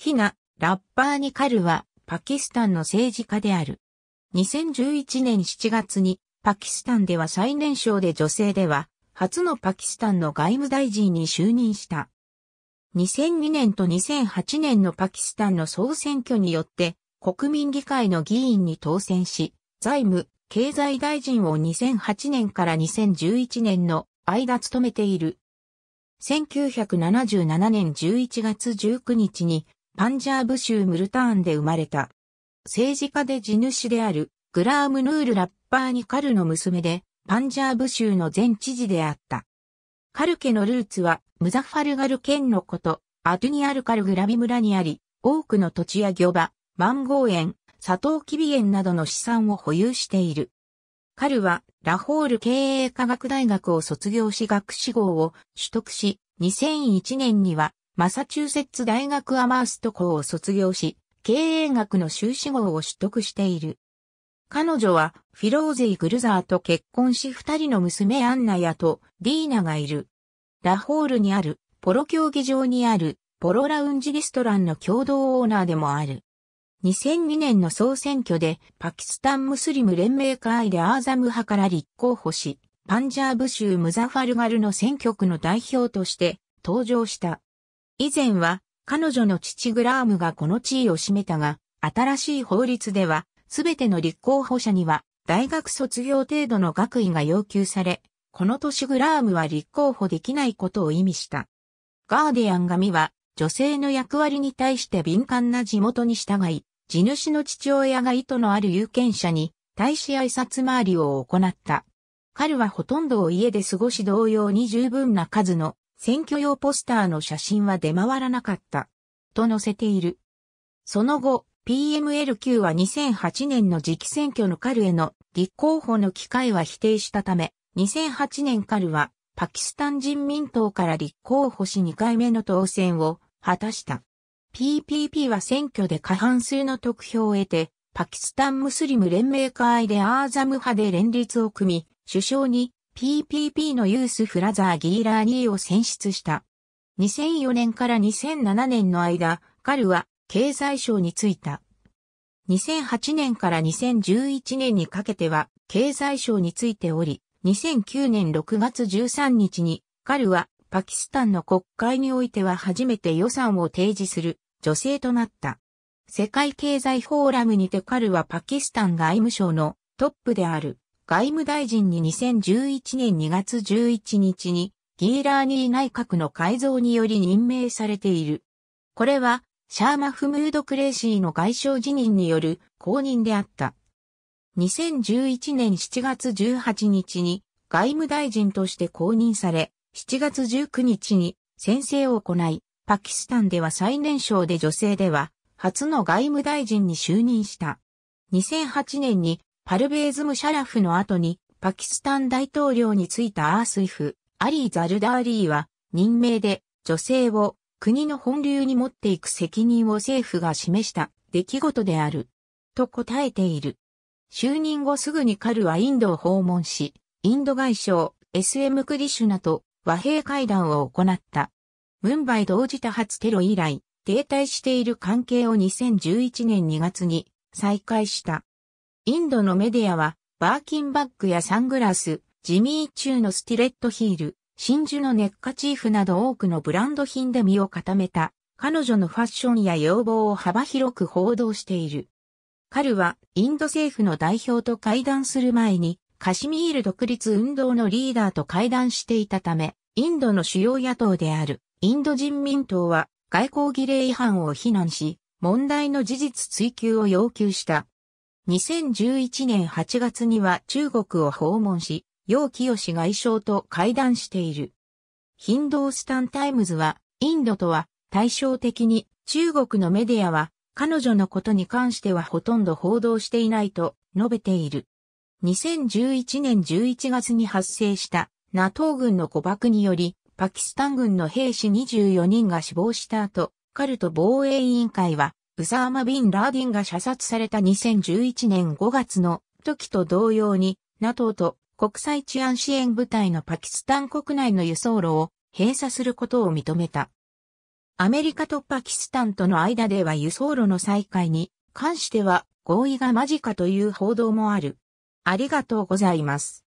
ヒナ、ラッパーニカルは、パキスタンの政治家である。2011年7月に、パキスタンでは最年少で女性では、初のパキスタンの外務大臣に就任した。2002年と2008年のパキスタンの総選挙によって、国民議会の議員に当選し、財務、経済大臣を2008年から2011年の間務めている。1977年11月19日にパンジャーブ州ムルターンで生まれた。政治家で地主であるグラームヌールラッパーニカルの娘で、パンジャーブ州の前知事であった。カル家のルーツは、ムザファルガル県のこと、アトゥニアルカルグラビ村にあり、多くの土地や漁場、マンゴー園、サトウキビ園などの資産を保有している。カルは、ラホール経営科学大学を卒業し学士号を取得し、2001年にはマサチューセッツ大学アマースト校を卒業し、経営学の修士号を取得している。彼女はフィローゼイ・グルザーと結婚し二人の娘アンナヤとディーナがいる。ラホールにあるポロ競技場にあるポロラウンジレストランの共同オーナーでもある。2002年の総選挙でパキスタンムスリム連盟会でアーザム派から立候補し、パンジャーブ州ムザファルガルの選挙区の代表として登場した。以前は彼女の父グラームがこの地位を占めたが、新しい法律では、すべての立候補者には、大学卒業程度の学位が要求され、この年グラームは立候補できないことを意味した。ガーディアン紙は、女性の役割に対して敏感な地元に従い、地主の父親が意図のある有権者に、対し挨拶回りを行った。彼はほとんどを家で過ごし同様に十分な数の選挙用ポスターの写真は出回らなかった。と載せている。その後、PMLQ は2008年の次期選挙のカルへの立候補の機会は否定したため、2008年カルはパキスタン人民党から立候補し2回目の当選を果たした。PPP は選挙で過半数の得票を得て、パキスタンムスリム連盟会でアーザム派で連立を組み、首相に PPP のユース・フラザー・ギーラー2を選出した。2004年から2007年の間、カルは経済省に就いた。2008年から2011年にかけては経済省についており、2009年6月13日にカルはパキスタンの国会においては初めて予算を提示する女性となった。世界経済フォーラムにてカルはパキスタン外務省のトップである。外務大臣に2011年2月11日にギーラーニー内閣の改造により任命されている。これは、シャーマフムード・クレイシーの外相辞任による公認であった。2011年7月18日に外務大臣として公認され、7月19日に宣誓を行い、パキスタンでは最年少で女性では初の外務大臣に就任した。2008年にパルベーズ・ムシャラフの後に、パキスタン大統領に就いたアースイフ、アリー・ザルダーリーは、任命で、女性を国の本流に持っていく責任を政府が示した出来事である。と答えている。就任後すぐにカルはインドを訪問し、インド外相 SM クリシュナと和平会談を行った。ムンバイ同時多発テロ以来、停滞している関係を2011年2月に再開した。インドのメディアは、バーキンバッグやサングラス、ジミーチューのスティレットヒール、真珠のネッカチーフなど多くのブランド品で身を固めた、彼女のファッションや要望を幅広く報道している。カルはインド政府の代表と会談する前に、カシミール独立運動のリーダーと会談していたため、インドの主要野党であるインド人民党は外交儀礼違反を非難し、問題の事実追及を要求した。2011年8月には中国を訪問し、楊清外相と会談している。ヒンドースタンタイムズは、インドとは対照的に中国のメディアは彼女のことに関してはほとんど報道していないと述べている。2011年11月に発生した NATO 軍の誤爆により、パキスタン軍の兵士24人が死亡した後、カルト防衛委員会はウサーマ・ビン・ラーディンが射殺された2011年5月の時と同様に、NATO と国際治安支援部隊のパキスタン国内の輸送路を閉鎖することを認めた。アメリカとパキスタンとの間では輸送路の再開に関しては合意が間近という報道もある。ありがとうございます。